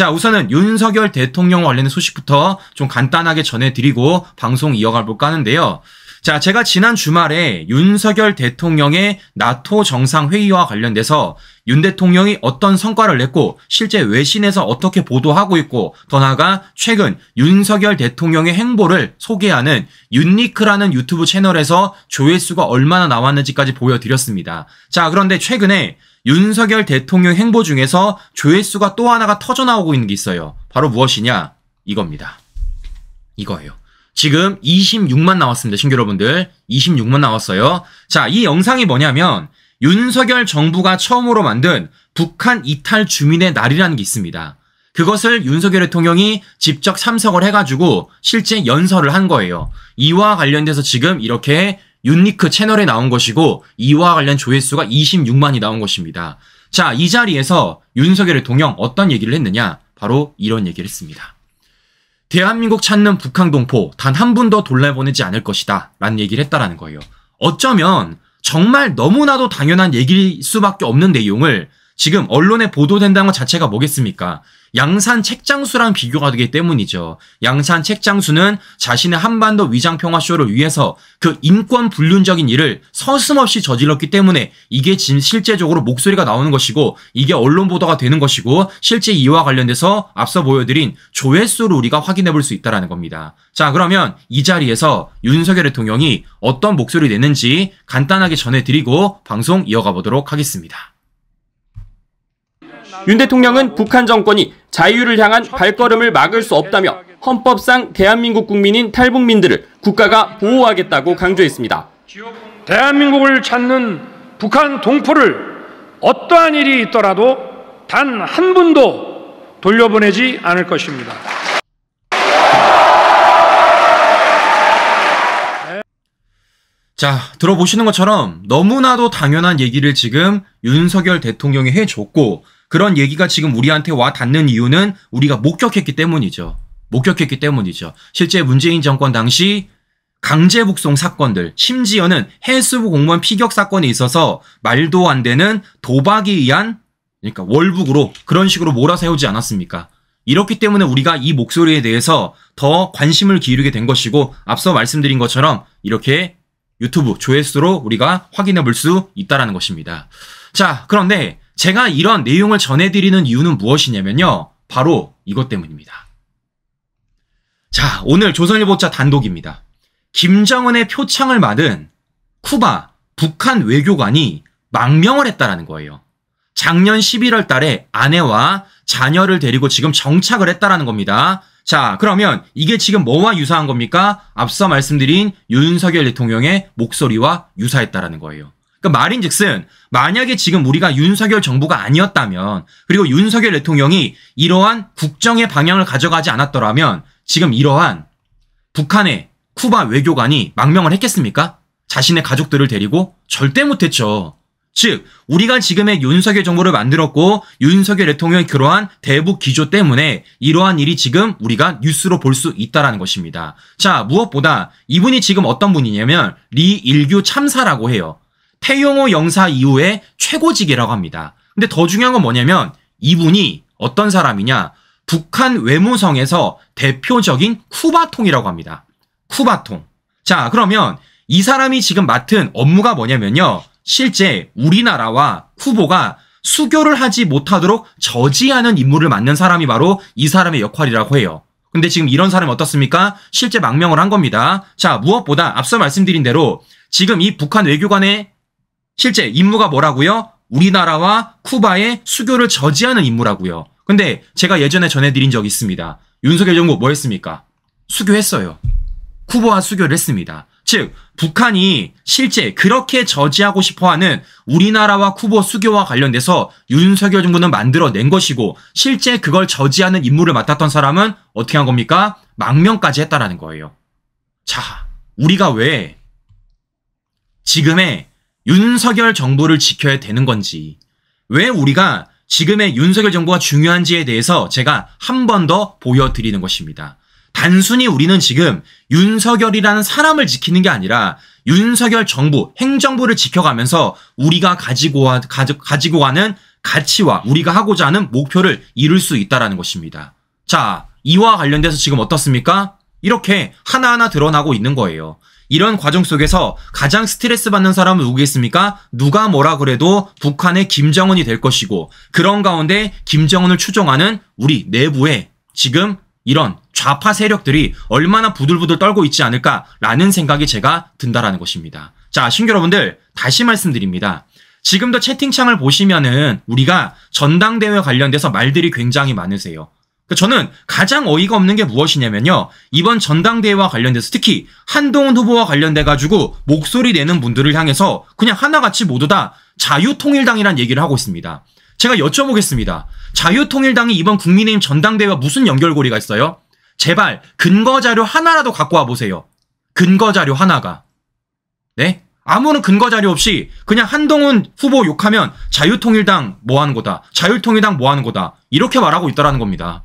자, 우선은 윤석열 대통령 관련 소식부터 좀 간단하게 전해드리고 방송 이어가 볼까 하는데요. 자, 제가 지난 주말에 윤석열 대통령의 나토 정상회의와 관련돼서 윤 대통령이 어떤 성과를 냈고 실제 외신에서 어떻게 보도하고 있고 더 나아가 최근 윤석열 대통령의 행보를 소개하는 윤니크라는 유튜브 채널에서 조회수가 얼마나 나왔는지까지 보여드렸습니다. 자, 그런데 최근에 윤석열 대통령 행보 중에서 조회수가 또 하나가 터져나오고 있는 게 있어요. 바로 무엇이냐? 이겁니다. 이거예요. 지금 26만 나왔습니다. 신규 여러분들. 26만 나왔어요. 자, 이 영상이 뭐냐면 윤석열 정부가 처음으로 만든 북한 이탈 주민의 날이라는 게 있습니다. 그것을 윤석열 대통령이 직접 참석을 해가지고 실제 연설을 한 거예요. 이와 관련돼서 지금 이렇게 윤니크 채널에 나온 것이고 이와 관련 조회수가 26만이 나온 것입니다. 자, 이 자리에서 윤석열의 동영 어떤 얘기를 했느냐? 바로 이런 얘기를 했습니다. 대한민국 찾는 북한 동포 단 한 분도 돌려보내지 않을 것이다. 라는 얘기를 했다라는 거예요. 어쩌면 정말 너무나도 당연한 얘기일 수밖에 없는 내용을 지금 언론에 보도된다는 것 자체가 뭐겠습니까? 양산 책장수랑 비교가 되기 때문이죠. 양산 책장수는 자신의 한반도 위장평화쇼를 위해서 그 인권 불륜적인 일을 서슴없이 저질렀기 때문에 이게 지금 실제적으로 목소리가 나오는 것이고 이게 언론 보도가 되는 것이고 실제 이와 관련돼서 앞서 보여드린 조회수를 우리가 확인해 볼 수 있다는 겁니다. 자 그러면 이 자리에서 윤석열 대통령이 어떤 목소리 내는지 간단하게 전해드리고 방송 이어가 보도록 하겠습니다. 윤 대통령은 북한 정권이 자유를 향한 발걸음을 막을 수 없다며 헌법상 대한민국 국민인 탈북민들을 국가가 보호하겠다고 강조했습니다. 대한민국을 찾는 북한 동포를 어떠한 일이 있더라도 단 한 분도 돌려보내지 않을 것입니다. 자, 들어보시는 것처럼 너무나도 당연한 얘기를 지금 윤석열 대통령이 해줬고, 그런 얘기가 지금 우리한테 와 닿는 이유는 우리가 목격했기 때문이죠. 목격했기 때문이죠. 실제 문재인 정권 당시 강제 북송 사건들, 심지어는 해수부 공무원 피격 사건에 있어서 말도 안 되는 도박에 의한 그러니까 월북으로 그런 식으로 몰아세우지 않았습니까? 이렇기 때문에 우리가 이 목소리에 대해서 더 관심을 기울이게 된 것이고 앞서 말씀드린 것처럼 이렇게 유튜브 조회수로 우리가 확인해 볼 수 있다라는 것입니다. 자, 그런데 제가 이런 내용을 전해드리는 이유는 무엇이냐면요. 바로 이것 때문입니다. 자, 오늘 조선일보자 단독입니다. 김정은의 표창을 맡은 쿠바 북한 외교관이 망명을 했다라는 거예요. 작년 11월 달에 아내와 자녀를 데리고 지금 정착을 했다라는 겁니다. 자, 그러면 이게 지금 뭐와 유사한 겁니까? 앞서 말씀드린 윤석열 대통령의 목소리와 유사했다라는 거예요. 그러니까 말인즉슨 만약에 지금 우리가 윤석열 정부가 아니었다면 그리고 윤석열 대통령이 이러한 국정의 방향을 가져가지 않았더라면 지금 이러한 북한의 쿠바 외교관이 망명을 했겠습니까? 자신의 가족들을 데리고 절대 못했죠. 즉 우리가 지금의 윤석열 정부를 만들었고 윤석열 대통령이 그러한 대북 기조 때문에 이러한 일이 지금 우리가 뉴스로 볼 수있다는 것입니다. 자 무엇보다 이분이 지금 어떤 분이냐면 리일규 참사라고 해요. 태용호 영사 이후에 최고직이라고 합니다. 근데 더 중요한 건 뭐냐면 이분이 어떤 사람이냐 북한 외무성에서 대표적인 쿠바통이라고 합니다. 쿠바통. 자 그러면 이 사람이 지금 맡은 업무가 뭐냐면요. 실제 우리나라와 쿠보가 수교를 하지 못하도록 저지하는 임무를 맡는 사람이 바로 이 사람의 역할이라고 해요. 근데 지금 이런 사람이 어떻습니까? 실제 망명을 한 겁니다. 자, 무엇보다 앞서 말씀드린 대로 지금 이 북한 외교관의 실제 임무가 뭐라고요? 우리나라와 쿠바의 수교를 저지하는 임무라고요. 근데 제가 예전에 전해드린 적 있습니다. 윤석열 정부 뭐 했습니까? 수교했어요. 쿠바와 수교를 했습니다. 즉 북한이 실제 그렇게 저지하고 싶어하는 우리나라와 쿠보 수교와 관련돼서 윤석열 정부는 만들어낸 것이고 실제 그걸 저지하는 임무를 맡았던 사람은 어떻게 한 겁니까? 망명까지 했다라는 거예요. 자, 우리가 왜 지금의 윤석열 정부를 지켜야 되는 건지, 왜 우리가 지금의 윤석열 정부가 중요한지에 대해서 제가 한 번 더 보여드리는 것입니다. 단순히 우리는 지금 윤석열이라는 사람을 지키는 게 아니라 윤석열 정부, 행정부를 지켜가면서 우리가 가지고, 와, 가지고 가는 가치와 우리가 하고자 하는 목표를 이룰 수 있다라는 것입니다. 자, 이와 관련돼서 지금 어떻습니까? 이렇게 하나하나 드러나고 있는 거예요. 이런 과정 속에서 가장 스트레스 받는 사람은 누구겠습니까? 누가 뭐라 그래도 북한의 김정은이 될 것이고 그런 가운데 김정은을 추종하는 우리 내부에 지금 이런 좌파 세력들이 얼마나 부들부들 떨고 있지 않을까라는 생각이 제가 든다라는 것입니다. 자, 신규 여러분들 다시 말씀드립니다. 지금도 채팅창을 보시면은 우리가 전당대회 관련돼서 말들이 굉장히 많으세요. 저는 가장 어이가 없는 게 무엇이냐면요. 이번 전당대회와 관련돼서 특히 한동훈 후보와 관련돼 가지고 목소리 내는 분들을 향해서 그냥 하나같이 모두 다 자유통일당이란 얘기를 하고 있습니다. 제가 여쭤보겠습니다. 자유통일당이 이번 국민의힘 전당대회와 무슨 연결고리가 있어요? 제발 근거자료 하나라도 갖고 와보세요. 근거자료 하나가. 네? 아무런 근거자료 없이 그냥 한동훈 후보 욕하면 자유통일당 뭐 하는 거다. 자유통일당 뭐 하는 거다. 이렇게 말하고 있다라는 겁니다.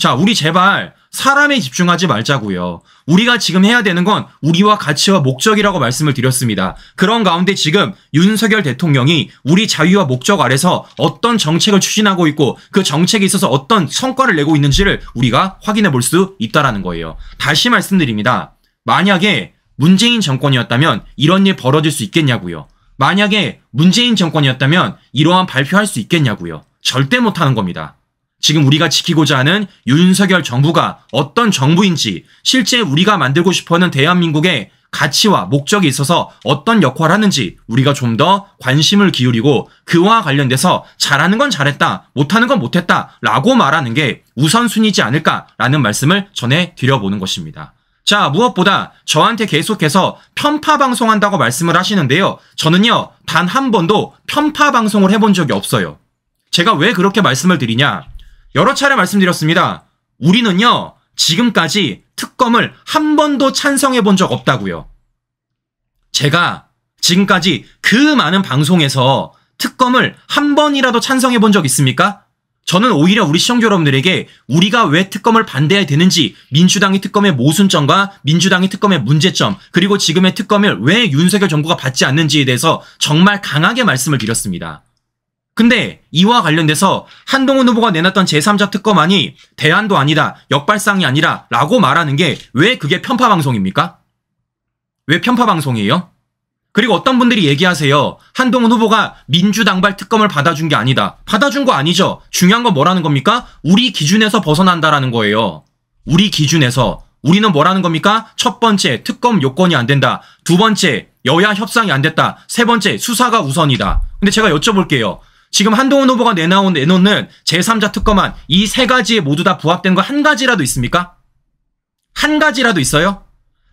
자, 우리 제발 사람에 집중하지 말자고요. 우리가 지금 해야 되는 건 우리와 가치와 목적이라고 말씀을 드렸습니다. 그런 가운데 지금 윤석열 대통령이 우리 자유와 목적 아래서 어떤 정책을 추진하고 있고 그 정책에 있어서 어떤 성과를 내고 있는지를 우리가 확인해 볼 수 있다라는 거예요. 다시 말씀드립니다. 만약에 문재인 정권이었다면 이런 일 벌어질 수 있겠냐고요. 만약에 문재인 정권이었다면 이러한 발표할 수 있겠냐고요. 절대 못하는 겁니다. 지금 우리가 지키고자 하는 윤석열 정부가 어떤 정부인지 실제 우리가 만들고 싶어 하는 대한민국의 가치와 목적이 있어서 어떤 역할을 하는지 우리가 좀 더 관심을 기울이고 그와 관련돼서 잘하는 건 잘했다, 못하는 건 못했다 라고 말하는 게 우선순위지 않을까라는 말씀을 전해 드려보는 것입니다. 자, 무엇보다 저한테 계속해서 편파 방송한다고 말씀을 하시는데요. 저는요, 단 한 번도 편파 방송을 해본 적이 없어요. 제가 왜 그렇게 말씀을 드리냐? 여러 차례 말씀드렸습니다. 우리는요, 지금까지 특검을 한 번도 찬성해 본 적 없다고요. 제가 지금까지 그 많은 방송에서 특검을 한 번이라도 찬성해 본 적 있습니까? 저는 오히려 우리 시청자 여러분들에게 우리가 왜 특검을 반대해야 되는지 민주당이 특검의 모순점과 민주당이 특검의 문제점 그리고 지금의 특검을 왜 윤석열 정부가 받지 않는지에 대해서 정말 강하게 말씀을 드렸습니다. 근데 이와 관련돼서 한동훈 후보가 내놨던 제3자 특검안이 대안도 아니다, 역발상이 아니라 라고 말하는 게 왜 그게 편파방송입니까? 왜 편파방송이에요? 그리고 어떤 분들이 얘기하세요. 한동훈 후보가 민주당발 특검을 받아준 게 아니다. 받아준 거 아니죠. 중요한 건 뭐라는 겁니까? 우리 기준에서 벗어난다라는 거예요. 우리 기준에서. 우리는 뭐라는 겁니까? 첫 번째, 특검 요건이 안 된다. 두 번째, 여야 협상이 안 됐다. 세 번째, 수사가 우선이다. 근데 제가 여쭤볼게요. 지금 한동훈 후보가 내놓은 내놓는 제3자 특검안 이 세 가지에 모두 다 부합된 거 한 가지라도 있습니까? 한 가지라도 있어요?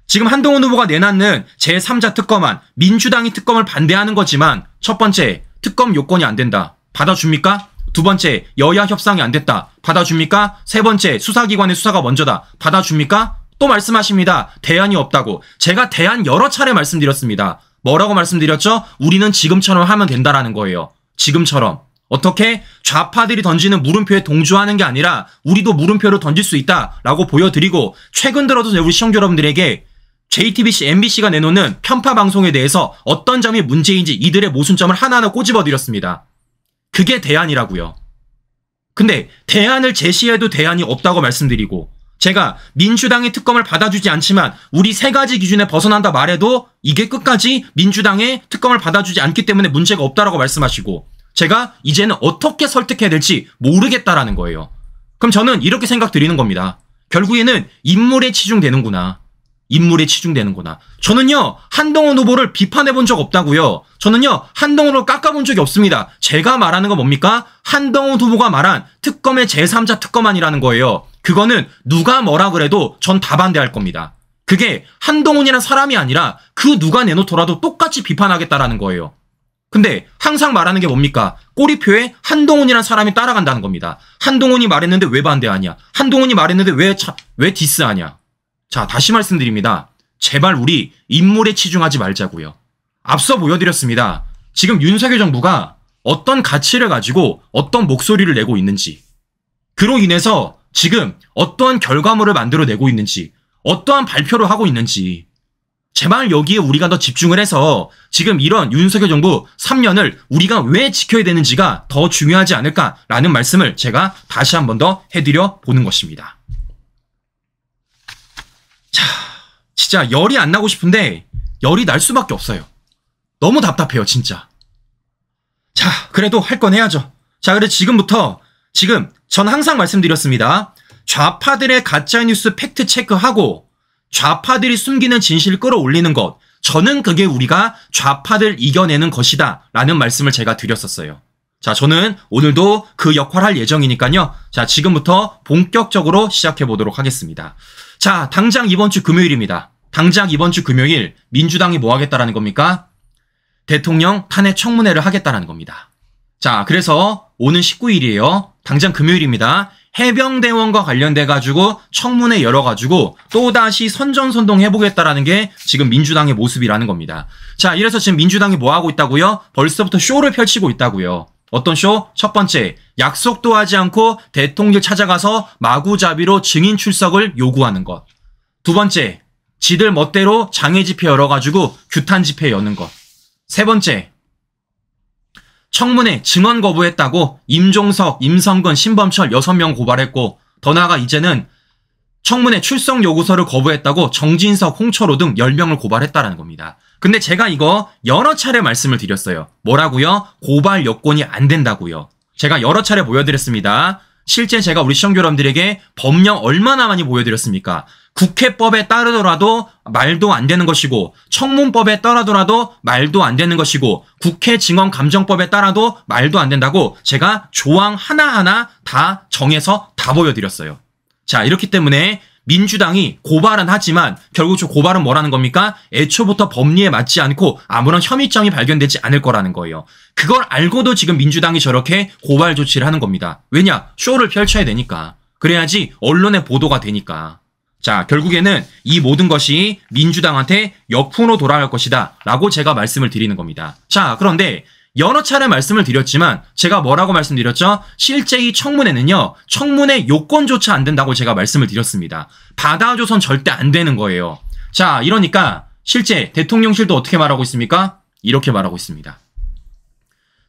지금 한동훈 후보가 내놨는 제3자 특검안 민주당이 특검을 반대하는 거지만 첫 번째 특검 요건이 안 된다. 받아줍니까? 두 번째 여야 협상이 안 됐다. 받아줍니까? 세 번째 수사기관의 수사가 먼저다. 받아줍니까? 또 말씀하십니다. 대안이 없다고. 제가 대안 여러 차례 말씀드렸습니다. 뭐라고 말씀드렸죠? 우리는 지금처럼 하면 된다라는 거예요. 지금처럼 어떻게 좌파들이 던지는 물음표에 동조하는 게 아니라 우리도 물음표를 던질 수 있다라고 보여드리고 최근 들어도 우리 시청자 여러분들에게 JTBC, MBC가 내놓는 편파 방송에 대해서 어떤 점이 문제인지 이들의 모순점을 하나하나 꼬집어드렸습니다. 그게 대안이라고요. 근데 대안을 제시해도 대안이 없다고 말씀드리고 제가 민주당의 특검을 받아주지 않지만 우리 세 가지 기준에 벗어난다 말해도 이게 끝까지 민주당의 특검을 받아주지 않기 때문에 문제가 없다라고 말씀하시고 제가 이제는 어떻게 설득해야 될지 모르겠다라는 거예요. 그럼 저는 이렇게 생각 드리는 겁니다. 결국에는 인물에 치중되는구나. 인물에 치중되는구나. 저는요, 한동훈 후보를 비판해 본 적 없다고요. 저는요, 한동훈을 깎아본 적이 없습니다. 제가 말하는 건 뭡니까? 한동훈 후보가 말한 특검의 제3자 특검안이라는 거예요. 그거는 누가 뭐라 그래도 전 다 반대할 겁니다. 그게 한동훈이란 사람이 아니라 그 누가 내놓더라도 똑같이 비판하겠다라는 거예요. 근데 항상 말하는 게 뭡니까? 꼬리표에 한동훈이란 사람이 따라간다는 겁니다. 한동훈이 말했는데 왜 반대하냐? 한동훈이 말했는데 왜, 차, 왜 디스하냐? 자, 다시 말씀드립니다. 제발 우리 인물에 치중하지 말자고요. 앞서 보여드렸습니다. 지금 윤석열 정부가 어떤 가치를 가지고 어떤 목소리를 내고 있는지, 그로 인해서 지금 어떠한 결과물을 만들어내고 있는지, 어떠한 발표를 하고 있는지, 제발 여기에 우리가 더 집중을 해서 지금 이런 윤석열 정부 3년을 우리가 왜 지켜야 되는지가 더 중요하지 않을까라는 말씀을 제가 다시 한 번 더 해드려 보는 것입니다. 자, 진짜 열이 안 나고 싶은데 열이 날 수밖에 없어요. 너무 답답해요, 진짜. 자, 그래도 할 건 해야죠. 자, 그래서 지금부터 지금 전 항상 말씀드렸습니다. 좌파들의 가짜뉴스 팩트 체크하고 좌파들이 숨기는 진실을 끌어올리는 것, 저는 그게 우리가 좌파들 이겨내는 것이다. 라는 말씀을 제가 드렸었어요. 자, 저는 오늘도 그 역할을 할 예정이니까요. 자, 지금부터 본격적으로 시작해 보도록 하겠습니다. 자, 당장 이번 주 금요일입니다. 당장 이번 주 금요일 민주당이 뭐 하겠다라는 겁니까? 대통령 탄핵 청문회를 하겠다라는 겁니다. 자, 그래서 오는 19일이에요. 당장 금요일입니다. 해병대원과 관련돼 가지고 청문회 열어 가지고 또 다시 선전선동 해보겠다라는 게 지금 민주당의 모습이라는 겁니다. 자, 이래서 지금 민주당이 뭐 하고 있다고요? 벌써부터 쇼를 펼치고 있다고요. 어떤 쇼? 첫 번째, 약속도 하지 않고 대통령 찾아가서 마구잡이로 증인 출석을 요구하는 것. 두 번째, 지들 멋대로 장애 집회 열어가지고 규탄 집회 여는 것. 세 번째, 청문회 증언 거부했다고 임종석, 임성근, 신범철 6명 고발했고 더 나아가 이제는 청문회 출석 요구서를 거부했다고 정진석, 홍철호 등 10명을 고발했다라는 겁니다. 근데 제가 이거 여러 차례 말씀을 드렸어요. 뭐라고요? 고발 여건이 안 된다고요. 제가 여러 차례 보여드렸습니다. 실제 제가 우리 시청자 여러분들에게 법령 얼마나 많이 보여드렸습니까? 국회법에 따르더라도 말도 안 되는 것이고 청문법에 따르더라도 말도 안 되는 것이고 국회 증언 감정법에 따라도 말도 안 된다고 제가 조항 하나하나 다 정해서 다 보여드렸어요. 자 이렇기 때문에 민주당이 고발은 하지만 결국 저 고발은 뭐라는 겁니까? 애초부터 법리에 맞지 않고 아무런 혐의점이 발견되지 않을 거라는 거예요. 그걸 알고도 지금 민주당이 저렇게 고발 조치를 하는 겁니다. 왜냐? 쇼를 펼쳐야 되니까. 그래야지 언론의 보도가 되니까. 자, 결국에는 이 모든 것이 민주당한테 역풍으로 돌아갈 것이다. 라고 제가 말씀을 드리는 겁니다. 자, 그런데 여러 차례 말씀을 드렸지만 제가 뭐라고 말씀드렸죠? 실제 이 청문회는요. 청문회 요건조차 안 된다고 제가 말씀을 드렸습니다. 받아줘선 절대 안 되는 거예요. 자, 이러니까 실제 대통령실도 어떻게 말하고 있습니까? 이렇게 말하고 있습니다.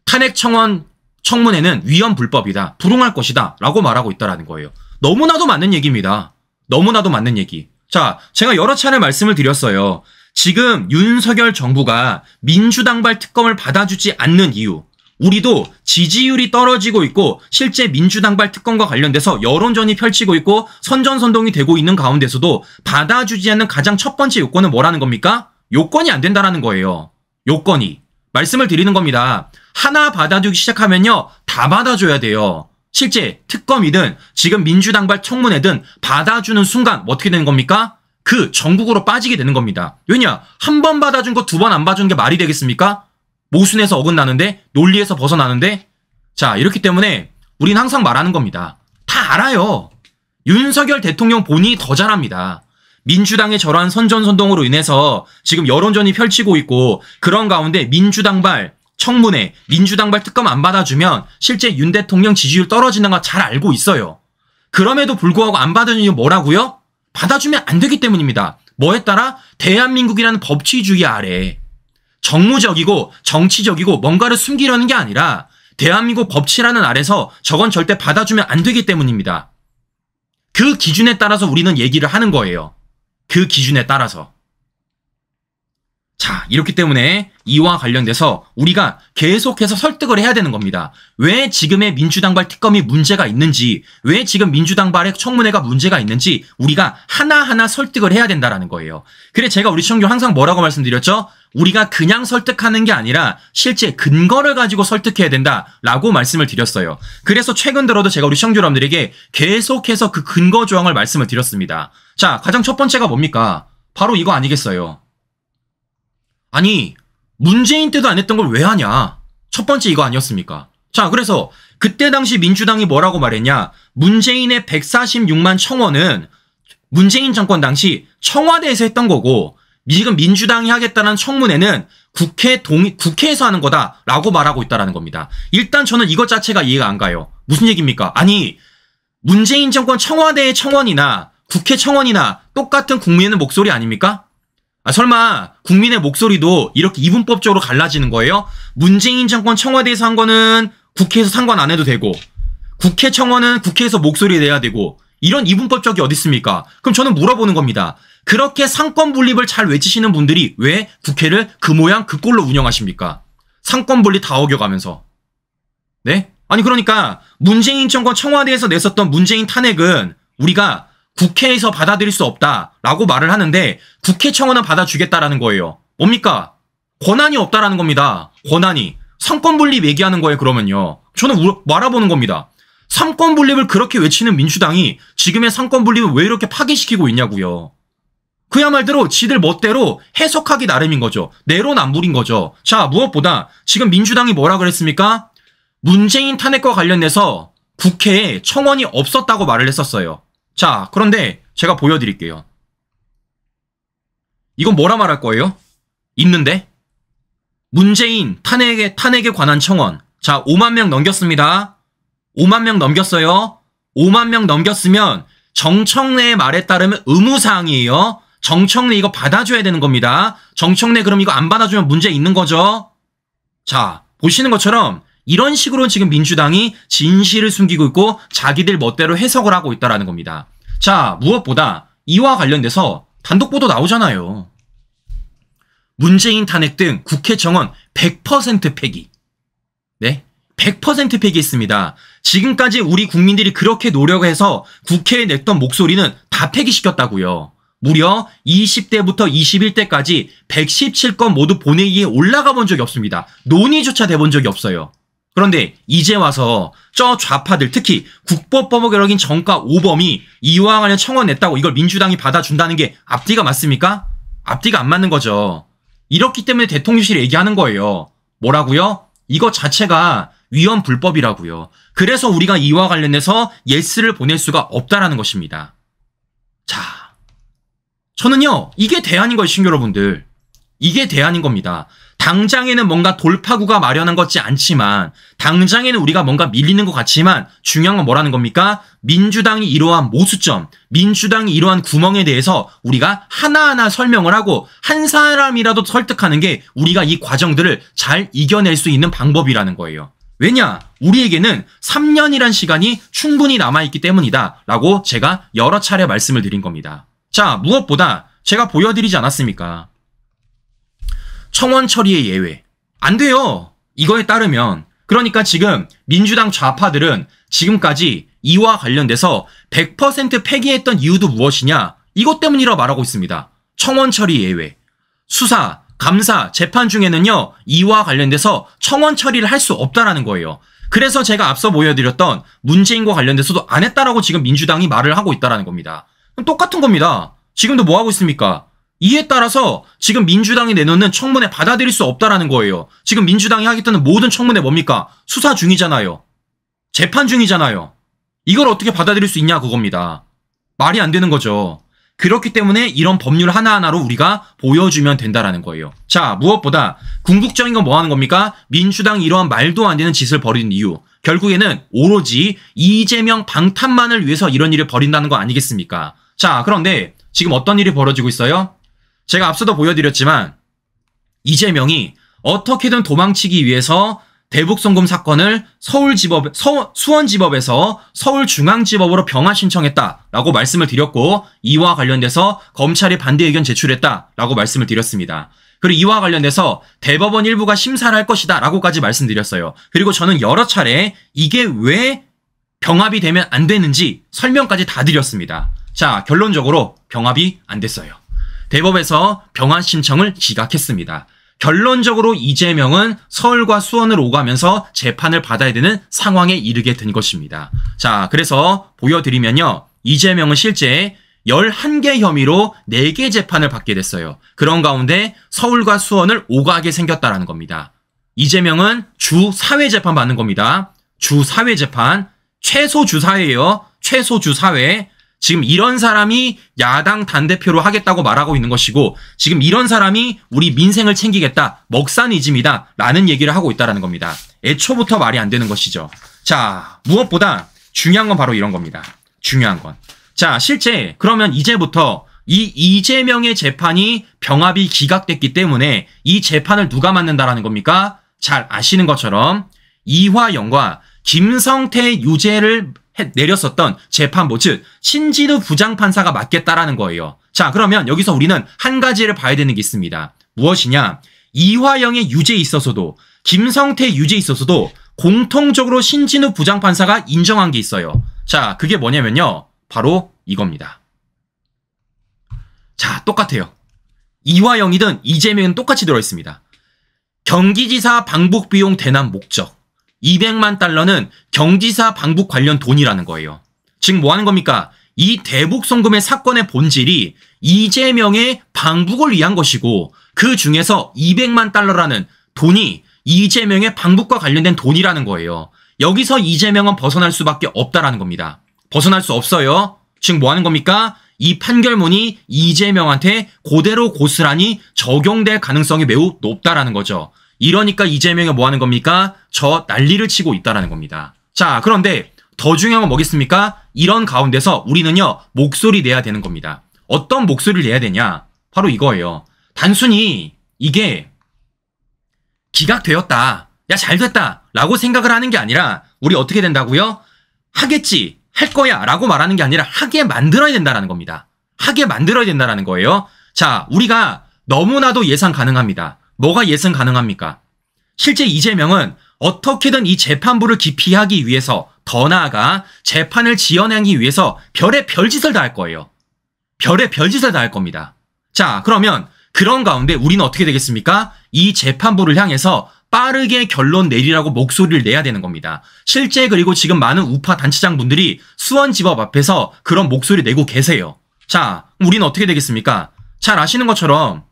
탄핵 청원 청문회는 위헌 불법이다. 불응할 것이다. 라고 말하고 있다라는 거예요. 너무나도 맞는 얘기입니다. 너무나도 맞는 얘기. 자, 제가 여러 차례 말씀을 드렸어요. 지금 윤석열 정부가 민주당발 특검을 받아주지 않는 이유. 우리도 지지율이 떨어지고 있고 실제 민주당발 특검과 관련돼서 여론전이 펼치고 있고 선전선동이 되고 있는 가운데서도 받아주지 않는 가장 첫 번째 요건은 뭐라는 겁니까? 요건이 안 된다라는 거예요. 요건이. 말씀을 드리는 겁니다. 하나 받아주기 시작하면요. 다 받아줘야 돼요. 실제 특검이든 지금 민주당발 청문회든 받아주는 순간 어떻게 되는 겁니까? 그 전국으로 빠지게 되는 겁니다. 왜냐? 한 번 받아준 거 두 번 안봐준게 말이 되겠습니까? 모순에서 어긋나는데 논리에서 벗어나는데 자 이렇기 때문에 우린 항상 말하는 겁니다. 다 알아요. 윤석열 대통령 본인이 더 잘합니다. 민주당의 저러한 선전선동으로 인해서 지금 여론전이 펼치고 있고 그런 가운데 민주당발 청문회, 민주당 발특검 안 받아주면 실제 윤 대통령 지지율 떨어지는 거 잘 알고 있어요. 그럼에도 불구하고 안 받아주는 이유 뭐라고요? 받아주면 안 되기 때문입니다. 뭐에 따라 대한민국이라는 법치주의 아래 정무적이고 정치적이고 뭔가를 숨기려는 게 아니라 대한민국 법치라는 아래서 저건 절대 받아주면 안 되기 때문입니다. 그 기준에 따라서 우리는 얘기를 하는 거예요. 그 기준에 따라서. 자, 이렇기 때문에 이와 관련돼서 우리가 계속해서 설득을 해야 되는 겁니다. 왜 지금의 민주당발 특검이 문제가 있는지, 왜 지금 민주당발의 청문회가 문제가 있는지 우리가 하나하나 설득을 해야 된다라는 거예요. 그래 제가 우리 시청률 항상 뭐라고 말씀드렸죠? 우리가 그냥 설득하는 게 아니라 실제 근거를 가지고 설득해야 된다라고 말씀을 드렸어요. 그래서 최근 들어도 제가 우리 시청자 여러분들에게 계속해서 그 근거 조항을 말씀을 드렸습니다. 자, 가장 첫 번째가 뭡니까? 바로 이거 아니겠어요. 아니 문재인 때도 안 했던 걸 왜 하냐. 첫 번째 이거 아니었습니까? 자, 그래서 그때 당시 민주당이 뭐라고 말했냐? 문재인의 146만 청원은 문재인 정권 당시 청와대에서 했던 거고 지금 민주당이 하겠다는 청문회는 국회 동의 국회에서 하는 거다라고 말하고 있다라는 겁니다. 일단 저는 이것 자체가 이해가 안 가요. 무슨 얘기입니까? 아니 문재인 정권 청와대의 청원이나 국회 청원이나 똑같은 국민의 목소리 아닙니까? 아, 설마 국민의 목소리도 이렇게 이분법적으로 갈라지는 거예요? 문재인 정권 청와대에서 한 거는 국회에서 상관 안 해도 되고 국회 청원은 국회에서 목소리 내야 되고 이런 이분법적이 어디 있습니까? 그럼 저는 물어보는 겁니다. 그렇게 상권 분립을 잘 외치시는 분들이 왜 국회를 그 모양 그 꼴로 운영하십니까? 상권 분립 다 어겨가면서 네? 아니 그러니까 문재인 정권 청와대에서 냈었던 문재인 탄핵은 우리가 국회에서 받아들일 수 없다라고 말을 하는데 국회 청원은 받아주겠다라는 거예요. 뭡니까? 권한이 없다라는 겁니다. 권한이. 삼권 분립 얘기하는 거예요, 그러면요. 저는 우, 알아보는 겁니다. 삼권 분립을 그렇게 외치는 민주당이 지금의 삼권 분립을 왜 이렇게 파괴시키고 있냐고요. 그야말로 대 지들 멋대로 해석하기 나름인 거죠. 내로남불인 거죠. 자, 무엇보다 지금 민주당이 뭐라 그랬습니까? 문재인 탄핵과 관련해서 국회에 청원이 없었다고 말을 했었어요. 자, 그런데 제가 보여드릴게요. 이건 뭐라 말할 거예요? 있는데? 문재인 탄핵에, 탄핵에 관한 청원. 자, 5만 명 넘겼습니다. 5만 명 넘겼어요. 5만 명 넘겼으면 정청래의 말에 따르면 의무사항이에요. 정청래 이거 받아줘야 되는 겁니다. 정청래 그럼 이거 안 받아주면 문제 있는 거죠. 자, 보시는 것처럼 이런 식으로 지금 민주당이 진실을 숨기고 있고 자기들 멋대로 해석을 하고 있다라는 겁니다. 자, 무엇보다 이와 관련돼서 단독 보도 나오잖아요. 문재인 탄핵 등 국회 정원 100% 폐기. 네? 100% 폐기했습니다. 지금까지 우리 국민들이 그렇게 노력해서 국회에 냈던 목소리는 다 폐기시켰다고요. 무려 20대부터 21대까지 117건 모두 본회의에 올라가 본 적이 없습니다. 논의조차 돼본 적이 없어요. 그런데 이제 와서 저 좌파들 특히 국법범어을혁인 정가 5범이 이와 관련 청원 냈다고 이걸 민주당이 받아준다는 게 앞뒤가 맞습니까? 앞뒤가 안 맞는 거죠. 이렇기 때문에 대통령실이 얘기하는 거예요. 뭐라고요? 이거 자체가 위헌 불법이라고요. 그래서 우리가 이와 관련해서 예스를 보낼 수가 없다라는 것입니다. 자, 저는요 이게 대안인 거예요, 신 여러분들. 이게 대안인 겁니다. 당장에는 뭔가 돌파구가 마련한 것지 같 않지만 당장에는 우리가 뭔가 밀리는 것 같지만 중요한 건 뭐라는 겁니까? 민주당이 이러한 모수점, 민주당이 이러한 구멍에 대해서 우리가 하나하나 설명을 하고 한 사람이라도 설득하는 게 우리가 이 과정들을 잘 이겨낼 수 있는 방법이라는 거예요. 왜냐? 우리에게는 3년이란 시간이 충분히 남아있기 때문이다. 라고 제가 여러 차례 말씀을 드린 겁니다. 자, 무엇보다 제가 보여드리지 않았습니까? 청원 처리의 예외. 안 돼요. 이거에 따르면. 그러니까 지금 민주당 좌파들은 지금까지 이와 관련돼서 100% 폐기했던 이유도 무엇이냐? 이것 때문이라 말하고 있습니다. 청원 처리 예외. 수사, 감사, 재판 중에는요, 이와 관련돼서 청원 처리를 할 수 없다라는 거예요. 그래서 제가 앞서 보여드렸던 문재인과 관련돼서도 안 했다라고 지금 민주당이 말을 하고 있다라는 겁니다. 똑같은 겁니다. 지금도 뭐 하고 있습니까? 이에 따라서 지금 민주당이 내놓는 청문회 받아들일 수 없다라는 거예요. 지금 민주당이 하겠다는 모든 청문회 뭡니까? 수사 중이잖아요. 재판 중이잖아요. 이걸 어떻게 받아들일 수 있냐 그겁니다. 말이 안 되는 거죠. 그렇기 때문에 이런 법률 하나하나로 우리가 보여주면 된다라는 거예요. 자, 무엇보다 궁극적인 건 뭐 하는 겁니까? 민주당이 이러한 말도 안 되는 짓을 벌이는 이유. 결국에는 오로지 이재명 방탄만을 위해서 이런 일을 벌인다는 거 아니겠습니까? 자, 그런데 지금 어떤 일이 벌어지고 있어요? 제가 앞서도 보여드렸지만 이재명이 어떻게든 도망치기 위해서 대북송금 사건을 서울지법, 서, 수원지법에서 서울중앙지법으로 병화 신청했다라고 말씀을 드렸고 이와 관련돼서 검찰이 반대 의견 제출했다라고 말씀을 드렸습니다. 그리고 이와 관련돼서 대법원 일부가 심사를 할 것이다 라고까지 말씀드렸어요. 그리고 저는 여러 차례 이게 왜 병합이 되면 안 되는지 설명까지 다 드렸습니다. 자, 결론적으로 병합이 안 됐어요. 대법에서 병안 신청을 기각했습니다. 결론적으로 이재명은 서울과 수원을 오가면서 재판을 받아야 되는 상황에 이르게 된 것입니다. 자, 그래서 보여드리면요. 이재명은 실제 11개 혐의로 4개 재판을 받게 됐어요. 그런 가운데 서울과 수원을 오가게 생겼다라는 겁니다. 이재명은 주 사회 재판 받는 겁니다. 주 사회 재판 최소 주사회예요. 최소 주사회 지금 이런 사람이 야당 단대표로 하겠다고 말하고 있는 것이고 지금 이런 사람이 우리 민생을 챙기겠다 먹산이즘이다 라는 얘기를 하고 있다라는 겁니다. 애초부터 말이 안 되는 것이죠. 자 무엇보다 중요한 건 바로 이런 겁니다. 중요한 건. 자 실제 그러면 이제부터 이 이재명의 재판이 병합이 기각됐기 때문에 이 재판을 누가 맡는다라는 겁니까? 잘 아시는 것처럼 이화영과 김성태 유죄를 내렸었던 재판부 즉신진우 부장판사가 맞겠다라는 거예요. 자 그러면 여기서 우리는 한 가지를 봐야 되는 게 있습니다. 무엇이냐? 이화영의 유죄에 있어서도 김성태 유죄에 있어서도 공통적으로 신진우 부장판사가 인정한 게 있어요. 자 그게 뭐냐면요. 바로 이겁니다. 자 똑같아요. 이화영이든 이재명은 똑같이 들어있습니다. 경기지사 방북비용 대남 목적 200만 달러는 경기사 방북 관련 돈이라는 거예요. 지금 뭐 하는 겁니까? 이 대북 송금의 사건의 본질이 이재명의 방북을 위한 것이고 그 중에서 200만 달러라는 돈이 이재명의 방북과 관련된 돈이라는 거예요. 여기서 이재명은 벗어날 수밖에 없다라는 겁니다. 벗어날 수 없어요. 지금 뭐 하는 겁니까? 이 판결문이 이재명한테 고대로 고스란히 적용될 가능성이 매우 높다라는 거죠. 이러니까 이재명이 뭐 하는 겁니까? 저 난리를 치고 있다라는 겁니다. 자, 그런데 더 중요한 건 뭐겠습니까? 이런 가운데서 우리는요, 목소리 내야 되는 겁니다. 어떤 목소리를 내야 되냐? 바로 이거예요. 단순히 이게 기각되었다. 야, 잘 됐다. 라고 생각을 하는 게 아니라 우리 어떻게 된다고요? 하겠지. 할 거야. 라고 말하는 게 아니라 하게 만들어야 된다라는 겁니다. 하게 만들어야 된다라는 거예요. 자, 우리가 너무나도 예상 가능합니다. 뭐가 예상 가능합니까? 실제 이재명은 어떻게든 이 재판부를 기피하기 위해서 더 나아가 재판을 지연하기 위해서 별의 별짓을 다 할 거예요. 별의 별짓을 다 할 겁니다. 자 그러면 그런 가운데 우리는 어떻게 되겠습니까? 이 재판부를 향해서 빠르게 결론 내리라고 목소리를 내야 되는 겁니다. 실제 그리고 지금 많은 우파 단체장 분들이 수원지법 앞에서 그런 목소리 내고 계세요. 자, 우리는 어떻게 되겠습니까? 잘 아시는 것처럼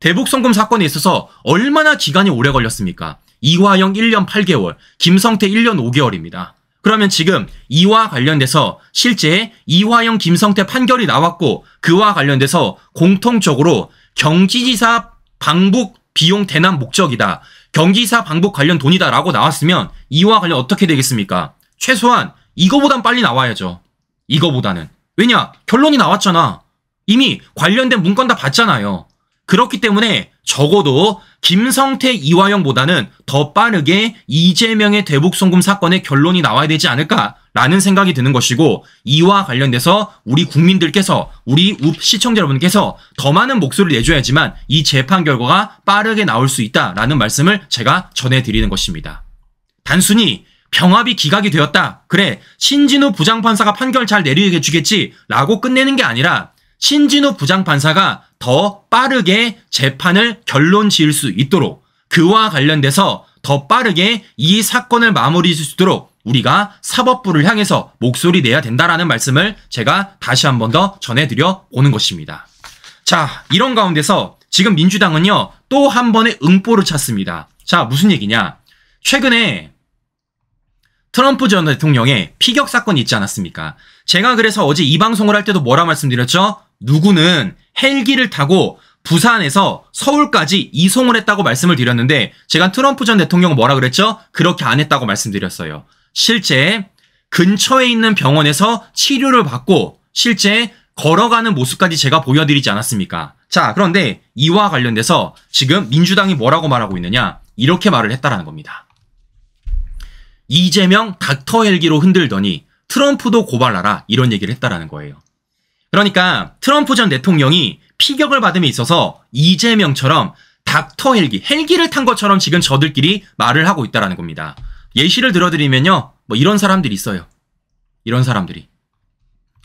대북송금 사건에 있어서 얼마나 기간이 오래 걸렸습니까? 이화영 1년 8개월, 김성태 1년 5개월입니다. 그러면 지금 이와 관련돼서 실제 이화영 김성태 판결이 나왔고 그와 관련돼서 공통적으로 경기지사 방북 비용 대남 목적이다. 경기지사 방북 관련 돈이다 라고 나왔으면 이와 관련 어떻게 되겠습니까? 최소한 이거보단 빨리 나와야죠. 이거보다는. 왜냐? 결론이 나왔잖아. 이미 관련된 문건 다 봤잖아요. 그렇기 때문에 적어도 김성태 이화영보다는 더 빠르게 이재명의 대북 송금 사건의 결론이 나와야 되지 않을까라는 생각이 드는 것이고 이와 관련돼서 우리 국민들께서 우리 웁 시청자 여러분께서 더 많은 목소리를 내줘야지만 이 재판 결과가 빠르게 나올 수 있다라는 말씀을 제가 전해드리는 것입니다. 단순히 병합이 기각이 되었다. 그래 신진우 부장판사가 판결 잘 내리게 주겠지라고 끝내는 게 아니라 신진우 부장판사가 더 빠르게 재판을 결론 지을 수 있도록 그와 관련돼서 더 빠르게 이 사건을 마무리 지을 수 있도록 우리가 사법부를 향해서 목소리 내야 된다라는 말씀을 제가 다시 한 번 더 전해드려 보는 것입니다. 자, 이런 가운데서 지금 민주당은요, 또 한 번의 응보를 찾습니다. 자, 무슨 얘기냐. 최근에 트럼프 전 대통령의 피격 사건이 있지 않았습니까? 제가 그래서 어제 이 방송을 할 때도 뭐라 말씀드렸죠? 누구는 헬기를 타고 부산에서 서울까지 이송을 했다고 말씀을 드렸는데 제가 트럼프 전 대통령 은 뭐라 그랬죠? 그렇게 안 했다고 말씀드렸어요. 실제 근처에 있는 병원에서 치료를 받고 실제 걸어가는 모습까지 제가 보여드리지 않았습니까? 자, 그런데 이와 관련돼서 지금 민주당이 뭐라고 말하고 있느냐? 이렇게 말을 했다라는 겁니다. 이재명 닥터 헬기로 흔들더니 트럼프도 고발하라 이런 얘기를 했다라는 거예요. 그러니까 트럼프 전 대통령이 피격을 받음에 있어서 이재명처럼 닥터 헬기, 헬기를 탄 것처럼 지금 저들끼리 말을 하고 있다라는 겁니다. 예시를 들어드리면요. 뭐 이런 사람들이 있어요. 이런 사람들이.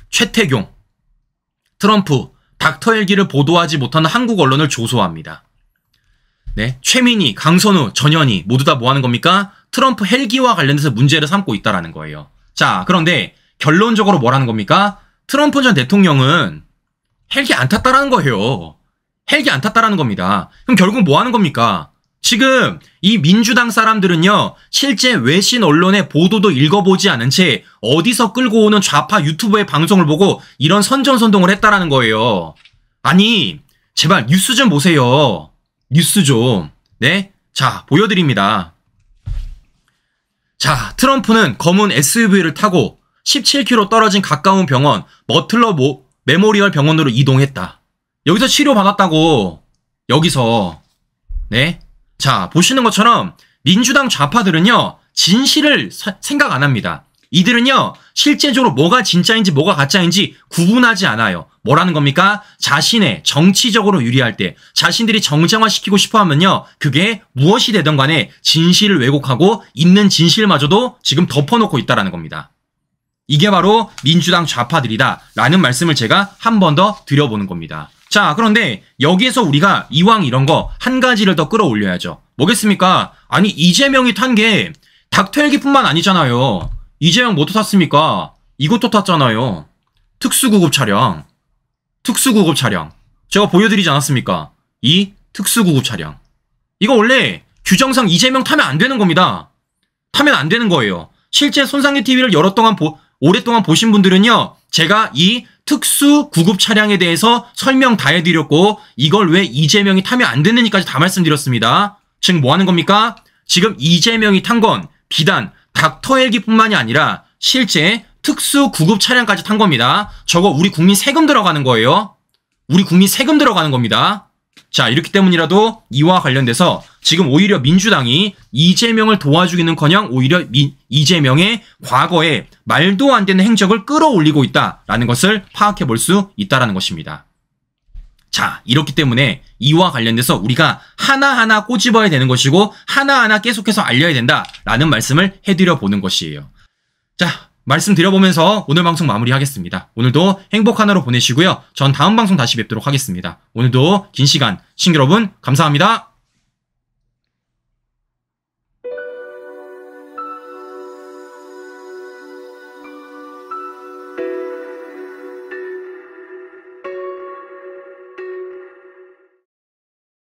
최태경, 트럼프, 닥터 헬기를 보도하지 못하는 한국 언론을 조소합니다. 네. 최민희, 강선우, 전현희 모두 다 뭐 하는 겁니까? 트럼프 헬기와 관련해서 문제를 삼고 있다라는 거예요. 자, 그런데 결론적으로 뭐라는 겁니까? 트럼프 전 대통령은 헬기 안 탔다라는 거예요. 헬기 안 탔다라는 겁니다. 그럼 결국 뭐 하는 겁니까? 지금 이 민주당 사람들은요, 실제 외신 언론의 보도도 읽어보지 않은 채 어디서 끌고 오는 좌파 유튜브의 방송을 보고 이런 선전선동을 했다라는 거예요. 아니, 제발 뉴스 좀 보세요. 뉴스 좀. 네? 자, 보여드립니다. 자, 트럼프는 검은 SUV를 타고 17km 떨어진 가까운 병원 머틀러 모, 메모리얼 병원으로 이동했다. 여기서 치료받았다고. 여기서. 네. 자, 보시는 것처럼 민주당 좌파들은요. 진실을 사, 생각 안 합니다. 이들은요. 실제적으로 뭐가 진짜인지 뭐가 가짜인지 구분하지 않아요. 뭐라는 겁니까? 자신의 정치적으로 유리할 때 자신들이 정정화시키고 싶어 하면요. 그게 무엇이 되든 간에 진실을 왜곡하고 있는 진실마저도 지금 덮어놓고 있다라는 겁니다. 이게 바로 민주당 좌파들이다라는 말씀을 제가 한 번 더 드려보는 겁니다. 자, 그런데 여기에서 우리가 이왕 이런 거 한 가지를 더 끌어올려야죠. 뭐겠습니까? 아니, 이재명이 탄 게 닥터헬기뿐만 아니잖아요. 이재명 뭐도 탔습니까? 이것도 탔잖아요. 특수구급 차량. 특수구급 차량. 제가 보여드리지 않았습니까? 이 특수구급 차량. 이거 원래 규정상 이재명 타면 안 되는 겁니다. 타면 안 되는 거예요. 실제 손상의 TV를 여러 동안 보, 오랫동안 보신 분들은요. 제가 이 특수 구급 차량에 대해서 설명 다 해드렸고 이걸 왜 이재명이 타면 안 되느니까지 다 말씀드렸습니다. 지금 뭐 하는 겁니까? 지금 이재명이 탄 건 비단 닥터 헬기뿐만이 아니라 실제 특수 구급 차량까지 탄 겁니다. 저거 우리 국민 세금 들어가는 거예요. 우리 국민 세금 들어가는 겁니다. 자, 이렇기 때문이라도 이와 관련돼서 지금 오히려 민주당이 이재명을 도와주기는 커녕 오히려 미, 이재명의 과거에 말도 안 되는 행적을 끌어올리고 있다라는 것을 파악해 볼 수 있다라는 것입니다. 자, 이렇기 때문에 이와 관련돼서 우리가 하나하나 꼬집어야 되는 것이고 하나하나 계속해서 알려야 된다라는 말씀을 해드려 보는 것이에요. 자, 말씀드려보면서 오늘 방송 마무리하겠습니다. 오늘도 행복한 하루 보내시고요. 전 다음 방송 다시 뵙도록 하겠습니다. 오늘도 긴 시간, 신규 여러분, 감사합니다.